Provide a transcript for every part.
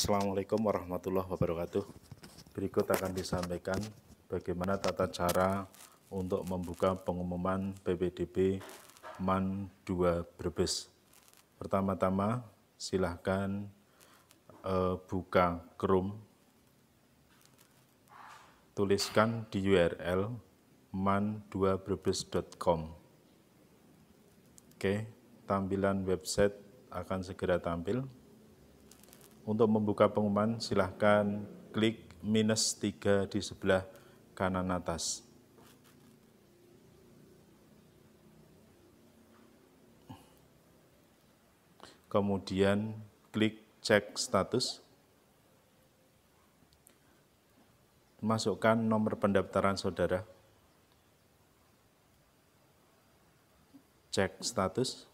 Assalamualaikum warahmatullahi wabarakatuh. Berikut akan disampaikan bagaimana tata cara untuk membuka pengumuman PPDB MAN 2 Brebes. Pertama-tama, silahkan eh, buka Chrome, tuliskan di URL man2brebes.com. Oke, tampilan website akan segera tampil. Untuk membuka pengumuman silahkan klik minus 3 di sebelah kanan atas. Kemudian klik cek status. Masukkan nomor pendaftaran saudara. Cek status.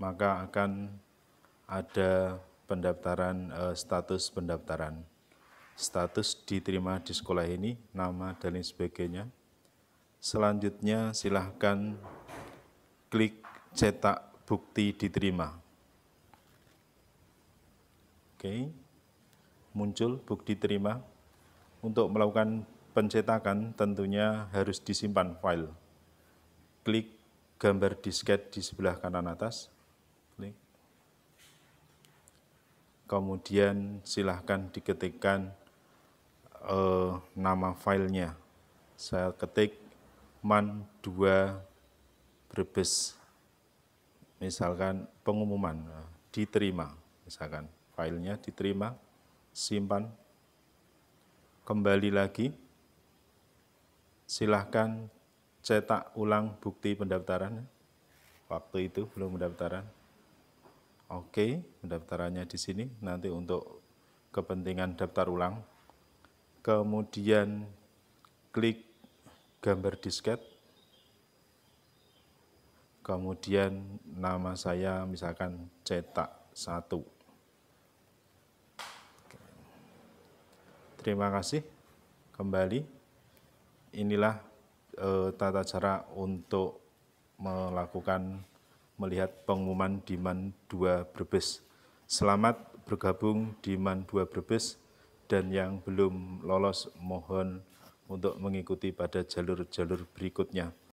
Maka akan ada pendaftaran eh, status pendaftaran. Status diterima di sekolah ini, nama dan lain sebagainya. Selanjutnya silahkan klik cetak bukti diterima. Oke, muncul bukti terima. Untuk melakukan pencetakan tentunya harus disimpan file. Klik gambar disket di sebelah kanan atas, kemudian silahkan diketikkan eh, nama filenya. Saya ketik man2 berbes, misalkan pengumuman, eh, diterima, misalkan filenya diterima, simpan, kembali lagi, silahkan cetak ulang bukti pendaftaran. Waktu itu belum pendaftaran oke okay, pendaftarannya di sini nanti untuk kepentingan daftar ulang. Kemudian klik gambar disket. Kemudian nama saya misalkan cetak satu. Terima kasih kembali. Inilah e, tata cara untuk melakukan melihat pengumuman di Diman 2 Brebes. Selamat bergabung di Man 2 Brebes dan yang belum lolos mohon untuk mengikuti pada jalur-jalur berikutnya.